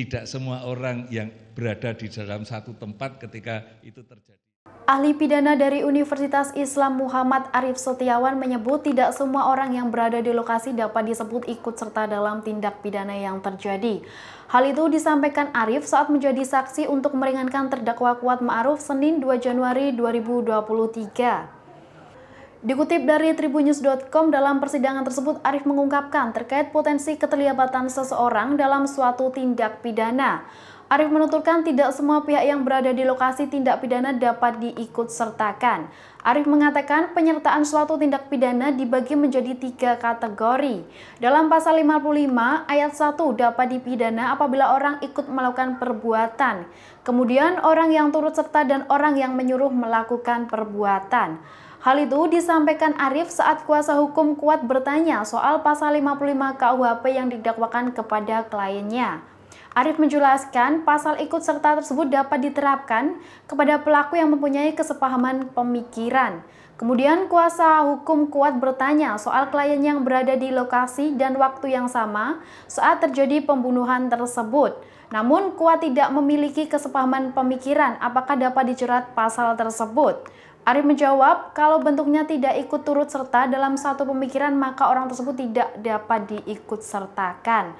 tidak semua orang yang berada di dalam satu tempat ketika itu terjadi. Ahli pidana dari Universitas Islam Muhammad Arif Setiawan menyebut tidak semua orang yang berada di lokasi dapat disebut ikut serta dalam tindak pidana yang terjadi. Hal itu disampaikan Arif saat menjadi saksi untuk meringankan terdakwa Kuat Ma'ruf Senin 2 Januari 2023. Dikutip dari tribunews.com dalam persidangan tersebut Arif mengungkapkan terkait potensi keterlibatan seseorang dalam suatu tindak pidana. Arif menuturkan tidak semua pihak yang berada di lokasi tindak pidana dapat diikut sertakan. Arif mengatakan penyertaan suatu tindak pidana dibagi menjadi tiga kategori. Dalam pasal 55 ayat 1 dapat dipidana apabila orang ikut melakukan perbuatan. Kemudian orang yang turut serta dan orang yang menyuruh melakukan perbuatan. Hal itu disampaikan Arif saat kuasa hukum kuat bertanya soal pasal 55 KUHP yang didakwakan kepada kliennya. Arif menjelaskan pasal ikut serta tersebut dapat diterapkan kepada pelaku yang mempunyai kesepahaman pemikiran. Kemudian kuasa hukum kuat bertanya soal klien yang berada di lokasi dan waktu yang sama saat terjadi pembunuhan tersebut. Namun kuat tidak memiliki kesepahaman pemikiran apakah dapat dicerat pasal tersebut. Ari menjawab, kalau bentuknya tidak ikut turut serta dalam satu pemikiran maka orang tersebut tidak dapat diikut sertakan.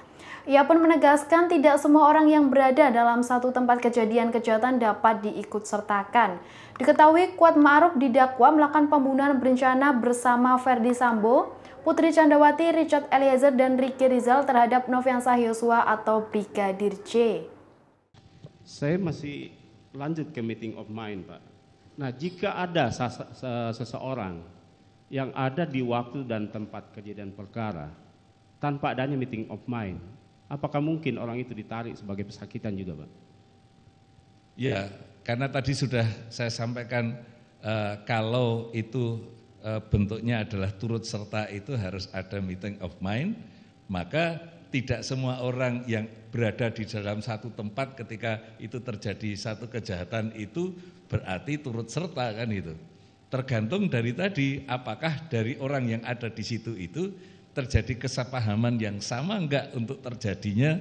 Ia pun menegaskan tidak semua orang yang berada dalam satu tempat kejadian kejahatan dapat diikut sertakan. Diketahui Kuat Ma'ruf didakwa melakukan pembunuhan berencana bersama Ferdi Sambo, Putri Candrawati, Richard Eliezer, dan Ricky Rizal terhadap Novian Yosua atau Brigadir J. Saya masih lanjut ke meeting of mind, Pak Nah, jika ada seseorang yang ada di waktu dan tempat kejadian perkara tanpa adanya meeting of mind, apakah mungkin orang itu ditarik sebagai pesakitan juga, Pak? Ya, karena tadi sudah saya sampaikan uh, kalau itu uh, bentuknya adalah turut serta itu harus ada meeting of mind, maka tidak semua orang yang berada di dalam satu tempat ketika itu terjadi satu kejahatan itu berarti turut serta kan itu. Tergantung dari tadi apakah dari orang yang ada di situ itu terjadi kesepahaman yang sama enggak untuk terjadinya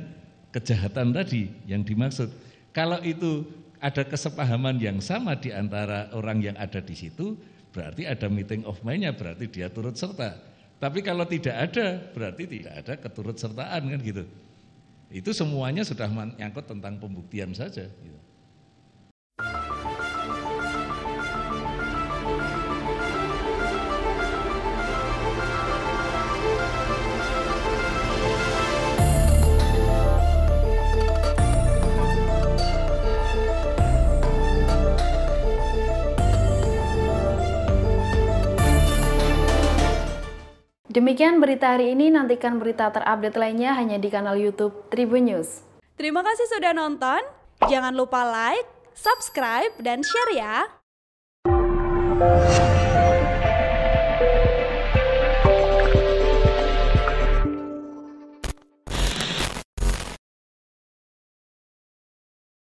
kejahatan tadi yang dimaksud. Kalau itu ada kesepahaman yang sama di antara orang yang ada di situ, berarti ada meeting of mind-nya, berarti dia turut serta. Tapi kalau tidak ada, berarti tidak ada keturut sertaan kan gitu. Itu semuanya sudah menyangkut tentang pembuktian saja. Gitu. Demikian berita hari ini, nantikan berita terupdate lainnya hanya di kanal YouTube Tribun News. Terima kasih sudah nonton, jangan lupa like, subscribe, dan share ya!